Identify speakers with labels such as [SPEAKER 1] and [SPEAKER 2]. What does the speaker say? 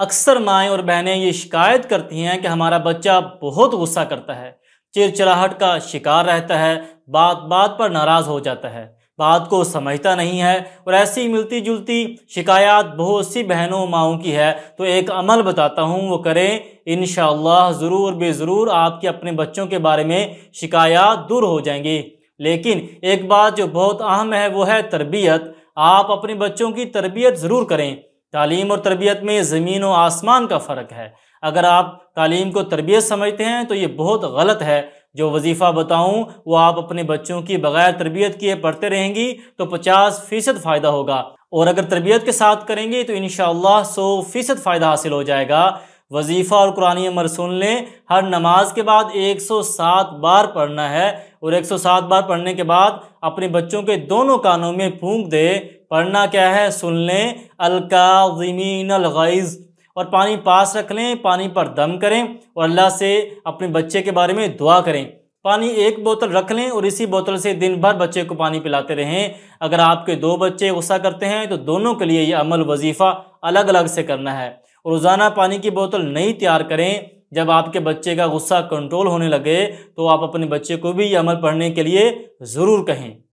[SPEAKER 1] अक्सर माएँ और बहनें ये शिकायत करती हैं कि हमारा बच्चा बहुत गुस्सा करता है चिड़चिड़ाहट का शिकार रहता है बात बात पर नाराज़ हो जाता है बात को समझता नहीं है और ऐसी मिलती जुलती शिकायत बहुत सी बहनों माओं की है तो एक अमल बताता हूँ वो करें इन ज़रूर बे ज़रूर आपके अपने बच्चों के बारे में शिकायत दूर हो जाएंगी लेकिन एक बात जो बहुत अहम है वो है तरबियत आप अपने बच्चों की तरबियत ज़रूर करें तालीम और तरबियत में ज़मीन व आसमान का फ़र्क है अगर आप तालीम को तरबियत समझते हैं तो ये बहुत गलत है जो वजीफ़ा बताऊं वो आप अपने बच्चों की बग़ैर तरबियत किए पढ़ते रहेंगी तो 50 फ़ीसद फ़ायदा होगा और अगर तरबियत के साथ करेंगे तो इन सौ फ़ीसद फ़ायदा हासिल हो जाएगा वजीफ़ा और कुरानी अमर सुन लें हर नमाज के बाद 107 बार पढ़ना है और 107 बार पढ़ने के बाद अपने बच्चों के दोनों कानों में फूंक दे पढ़ना क्या है सुन लें अलकाजीमीन अलगैज़ और पानी पास रख लें पानी पर दम करें और अल्लाह से अपने बच्चे के बारे में दुआ करें पानी एक बोतल रख लें और इसी बोतल से दिन भर बच्चे को पानी पिलाते रहें अगर आपके दो बच्चे गुस्सा करते हैं तो दोनों के लिए ये अमल वजीफ़ा अलग अलग से करना है रोज़ाना पानी की बोतल नहीं तैयार करें जब आपके बच्चे का गुस्सा कंट्रोल होने लगे तो आप अपने बच्चे को भी ये अमल पढ़ने के लिए ज़रूर कहें